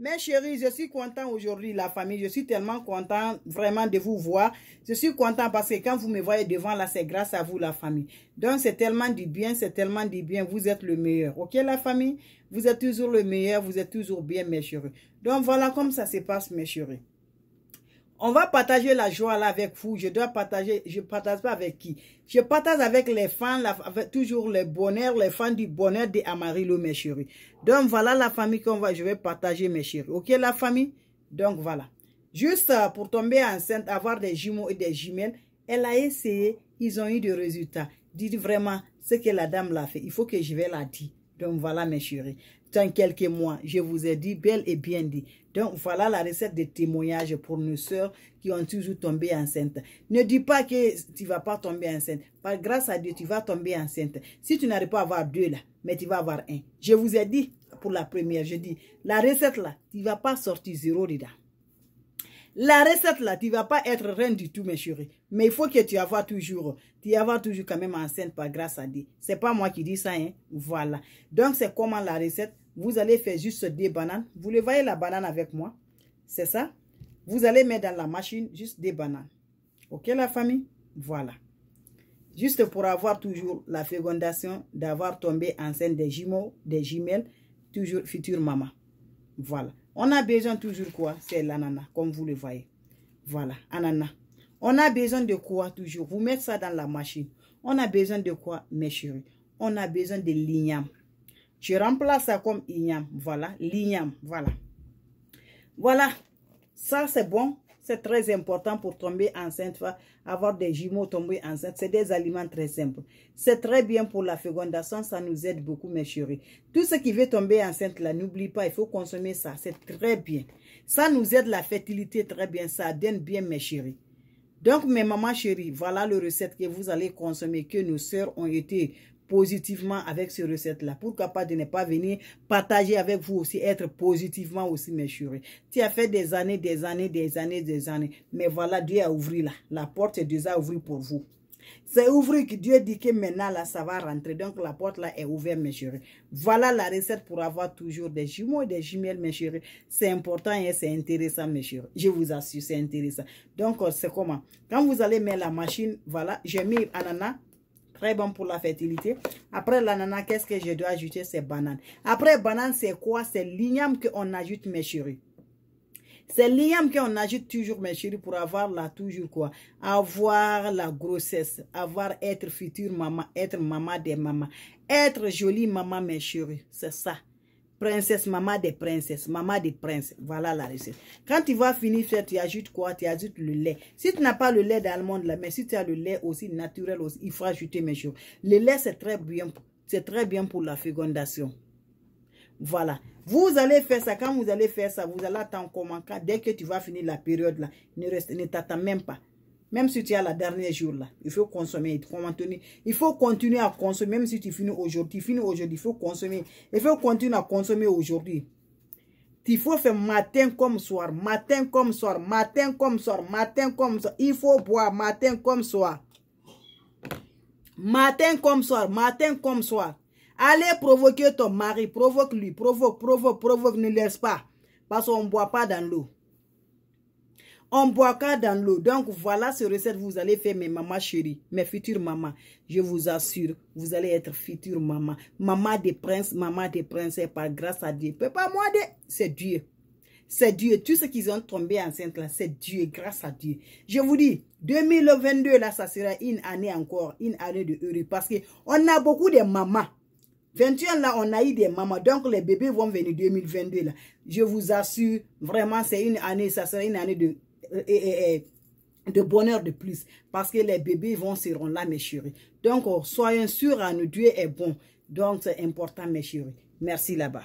Mes chéris, je suis content aujourd'hui, la famille. Je suis tellement content vraiment de vous voir. Je suis content parce que quand vous me voyez devant là, c'est grâce à vous, la famille. Donc, c'est tellement du bien, c'est tellement du bien. Vous êtes le meilleur. OK, la famille? Vous êtes toujours le meilleur, vous êtes toujours bien, mes chéris. Donc, voilà comme ça se passe, mes chéris. On va partager la joie là avec vous. Je dois partager. Je partage pas avec qui. Je partage avec les fans, la, avec toujours le bonheur, les fans du bonheur de Amarillo, mes chéris. Donc voilà la famille qu'on va. Je vais partager, mes chéris. Ok la famille. Donc voilà. Juste euh, pour tomber enceinte, avoir des jumeaux et des jumelles, elle a essayé. Ils ont eu des résultats. Dites vraiment ce que la dame l'a fait. Il faut que je vais la dire. Donc voilà mes chéris, dans quelques mois, je vous ai dit belle et bien dit. Donc voilà la recette de témoignage pour nos sœurs qui ont toujours tombé enceinte. Ne dis pas que tu vas pas tomber enceinte. Par grâce à Dieu, tu vas tomber enceinte. Si tu n'arrives pas à avoir deux là, mais tu vas avoir un. Je vous ai dit pour la première, je dis, la recette là, tu vas pas sortir zéro dedans. La recette là, tu vas pas être reine du tout, mes chéris. Mais il faut que tu aies toujours, tu avoir toujours quand même enceinte, par grâce à Dieu. C'est pas moi qui dis ça, hein. Voilà. Donc c'est comment la recette. Vous allez faire juste des bananes. Vous le voyez la banane avec moi. C'est ça. Vous allez mettre dans la machine juste des bananes. Ok la famille. Voilà. Juste pour avoir toujours la fécondation, d'avoir tombé enceinte des jumeaux, des jumelles, toujours future maman. Voilà. On a besoin toujours quoi C'est l'anana comme vous le voyez. Voilà, ananas. On a besoin de quoi toujours Vous mettez ça dans la machine. On a besoin de quoi, mes chéris On a besoin de l'igname. Tu remplace ça comme igname. Voilà, l'igname. Voilà. Voilà. Ça, c'est bon. C'est très important pour tomber enceinte, avoir des jumeaux tomber enceinte. C'est des aliments très simples. C'est très bien pour la fécondation, ça nous aide beaucoup, mes chéris. Tout ce qui veut tomber enceinte, là, n'oublie pas, il faut consommer ça. C'est très bien. Ça nous aide la fertilité très bien. Ça donne bien, mes chéris. Donc, mes mamans chéries, voilà la recette que vous allez consommer, que nos sœurs ont été positivement avec ces recettes-là. Pourquoi pas de ne pas venir partager avec vous aussi, être positivement aussi, mes chéris. Tu as fait des années, des années, des années, des années. Mais voilà, Dieu a ouvert là. La porte Dieu a ouverte pour vous. C'est ouvert que Dieu dit que maintenant là, ça va rentrer. Donc la porte là est ouverte, mes chéris. Voilà la recette pour avoir toujours des jumeaux et des jumelles, mes chéris. C'est important et c'est intéressant, mes chéris. Je vous assure, c'est intéressant. Donc euh, c'est comment Quand vous allez mettre la machine, voilà, j'ai mis ananas Très bon pour la fertilité. Après l'ananas, qu'est-ce que je dois ajouter C'est banane. Après banane, c'est quoi C'est l'igname qu'on ajoute, mes chéris. C'est l'igname qu'on ajoute toujours, mes chéris, pour avoir la toujours quoi Avoir la grossesse, avoir être future maman, être maman des mamans, être jolie maman, mes chéris. C'est ça princesse, maman des princesses, maman des princes. Voilà la recette. Quand tu vas finir ça, tu ajoutes quoi Tu ajoutes le lait. Si tu n'as pas le lait d'allemande, là, mais si tu as le lait aussi naturel, aussi, il faut ajouter mes choses. Le lait, c'est très bien. C'est très bien pour la fécondation. Voilà. Vous allez faire ça. Quand vous allez faire ça, vous allez attendre comment Dès que tu vas finir la période, là, ne, reste, ne t'attends même pas. Même si tu as la dernière jour là, il faut consommer, il faut continuer à consommer, même si tu finis aujourd'hui, finis aujourd'hui, il faut consommer, il faut continuer à consommer aujourd'hui. Il faut faire matin comme soir, matin comme soir, matin comme soir, matin comme soir. Il faut boire matin comme soir. Matin comme soir, matin comme soir. Allez provoquer ton mari, provoque-lui, provoque, provoque, provoque, ne laisse pas. Parce qu'on ne boit pas dans l'eau. On boit ça dans l'eau. Donc voilà ce recette que vous allez faire, mes mamans chérie, mes futures mamans. Je vous assure, vous allez être future maman. Maman des princes, maman des princes, par grâce à Dieu. Peut pas moi, de... c'est Dieu. C'est Dieu. Tout ce qu'ils ont tombé enceinte là, c'est Dieu, grâce à Dieu. Je vous dis, 2022 là, ça sera une année encore, une année de heureux. Parce que on a beaucoup de mamans. 21 là, on a eu des mamans. Donc les bébés vont venir 2022 là. Je vous assure, vraiment, c'est une année, ça sera une année de et, de bonheur de plus. Parce que les bébés vont seront là, mes chéris. Donc, oh, soyons sûrs, à nous, Dieu est bon. Donc, c'est important, mes chéris. Merci là-bas.